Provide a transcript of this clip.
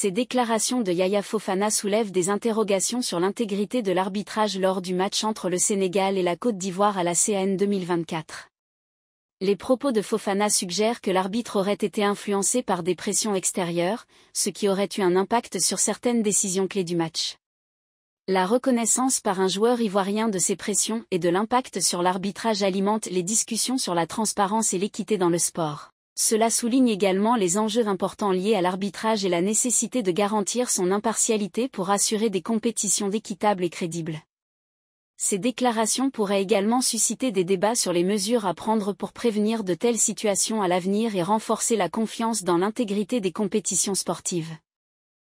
Ces déclarations de Yaya Fofana soulèvent des interrogations sur l'intégrité de l'arbitrage lors du match entre le Sénégal et la Côte d'Ivoire à la CN 2024. Les propos de Fofana suggèrent que l'arbitre aurait été influencé par des pressions extérieures, ce qui aurait eu un impact sur certaines décisions clés du match. La reconnaissance par un joueur ivoirien de ces pressions et de l'impact sur l'arbitrage alimente les discussions sur la transparence et l'équité dans le sport. Cela souligne également les enjeux importants liés à l'arbitrage et la nécessité de garantir son impartialité pour assurer des compétitions équitables et crédibles. Ces déclarations pourraient également susciter des débats sur les mesures à prendre pour prévenir de telles situations à l'avenir et renforcer la confiance dans l'intégrité des compétitions sportives.